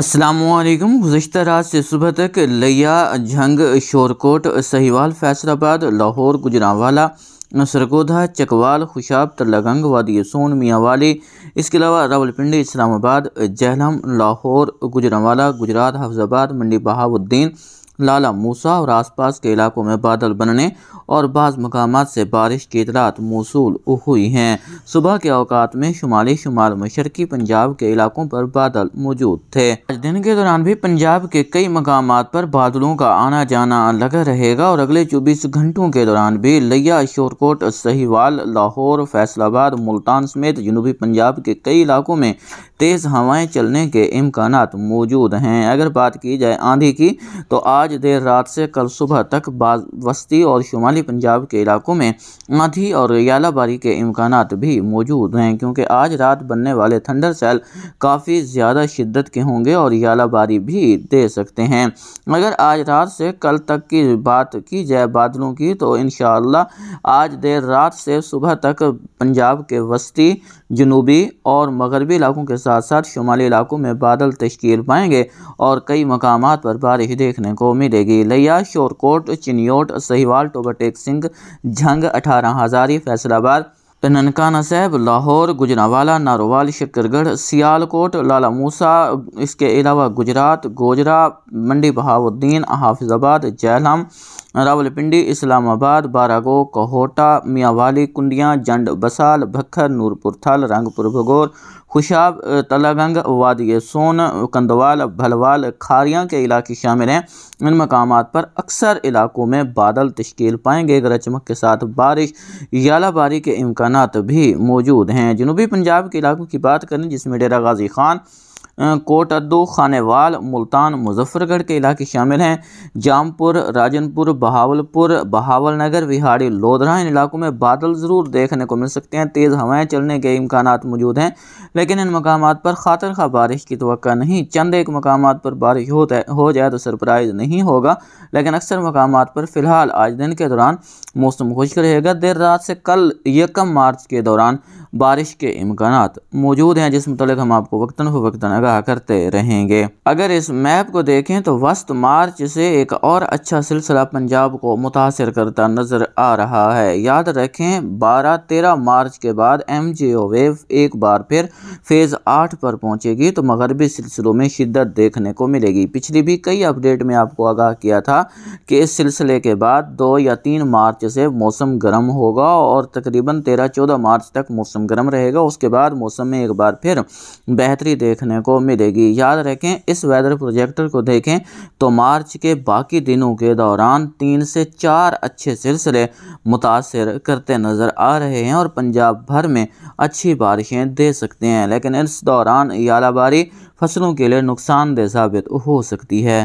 असलम गुज्त रात से सुबह तक लिया झंग शोरकोट सहीवाल फैसलाबाद लाहौर गुजरावाला सरगोधा चकवाल खुशाब तलगंग वादी सोन मियाँवाली इसके अलावा रावलपिंडी इस्लामाबाद जहलम लाहौर गुजरावाला गुजरात हाफजाबाद मंडी बहाउद्दीन लाला मूसा और आसपास के इलाकों में बादल बनने और बाज़ मकाम से बारिश की इतरात मौसू हुई हैं सुबह के अवकात में शुमाली शुमाल मशरकी पंजाब के इलाकों पर बादल मौजूद थे आज दिन के दौरान भी पंजाब के कई मकाम पर बादलों का आना जाना लगा रहेगा और अगले चौबीस घंटों के दौरान भी लिया शोरकोट सहीवाल लाहौर फैसलाबाद मुल्तान समेत जनूबी पंजाब के कई इलाकों में तेज़ हवाएं चलने के इम्कान मौजूद हैं अगर बात की जाए आंधी की तो आज देर रात से कल सुबह तक वस्ती और शुमाली पंजाब के इलाकों में आंधी और यालाबारी के इम्कान भी मौजूद हैं क्योंकि आज रात बनने वाले थंडर सेल काफ़ी ज़्यादा शिद्दत के होंगे और यालाबारी भी दे सकते हैं अगर आज रात से कल तक की बात की जाए बादलों की तो इन आज देर रात से सुबह तक पंजाब के वस्ती जनूबी और मगरबी इलाकों के साथ साथ साथ शुमाली इलाकों में बादल तश्कील पाएंगे और कई मकाम पर बारिश देखने को मिलेगी लिया शोरकोट चिनियोट सहीवाल टोबटेक सिंह झंग अठारह हज़ारी फैसलाबाद ननकाना साहब लाहौर गुजरावाला नारोवाल शक्करगढ़ सियालकोट लाला मूसा इसके अलावा गुजरात गोजरा मंडी बहाउद्दीन हाफिजाबाद जैलम रावलपिंडी इस्लामाबाद बारागो कोहोटा मियावाली कुंडिया जंड बसाल भक्खर नूरपुर थल रंगपुर भगोर खुशाब तलागंग वादिय सोन कंदवाल भलवाल खारियाँ के इलाके शामिल हैं इन मकाम पर अक्सर इलाकों में बादल तश्कील पाएंगे गरज चमक के साथ बारिश यालाबारी के इम्कान भी मौजूद हैं जनूबी पंजाब के इलाकों की बात करें जिसमें डेरा गाजी खान कोट अद्दू खानेवाल मुल्तान मुजफ्फरगढ़ के इलाके शामिल हैं जामपुर राजनपुर बहावलपुर बहावल नगर विहाड़ी लोधरा इन इलाकों में बादल ज़रूर देखने को मिल सकते हैं तेज़ हवाएं चलने के इम्कान मौजूद हैं लेकिन इन मकाम पर खातर खा बारिश की तो नहीं चंद एक मकाम पर बारिश हो, हो जाए तो सरप्राइज़ नहीं होगा लेकिन अक्सर मकाम पर फ़िलहाल आज दिन के दौरान मौसम खुश्क रहेगा देर रात से कल यकम मार्च के दौरान बारिश के इम्कान मौजूद हैं जिस मतलब हम आपको वक्ता फ़वक्ता आगाह करते रहेंगे अगर इस मैप को देखें तो वस्त मार्च से एक और अच्छा सिलसिला पंजाब को मुतासर करता नज़र आ रहा है याद रखें बारह तेरह मार्च के बाद एम जी ओ वेव एक बार फिर फेज़ आठ पर पहुंचेगी तो मगरबी सिलसिलों में शिद्दत देखने को मिलेगी पिछली भी कई अपडेट में आपको आगाह किया था कि इस सिलसिले के बाद दो या तीन मार्च से मौसम गर्म होगा और तकरीबन तेरह चौदह मार्च तक मौसम मौसम गर्म रहेगा उसके बाद मौसम में एक बार फिर बेहतरी देखने को मिलेगी याद रखें इस वेदर प्रोजेक्टर को देखें तो मार्च के बाकी दिनों के दौरान तीन से चार अच्छे सिलसिले मुतासर करते नज़र आ रहे हैं और पंजाब भर में अच्छी बारिशें दे सकते हैं लेकिन इस दौरान यालाबारी फसलों के लिए नुकसानदेह साबित हो सकती है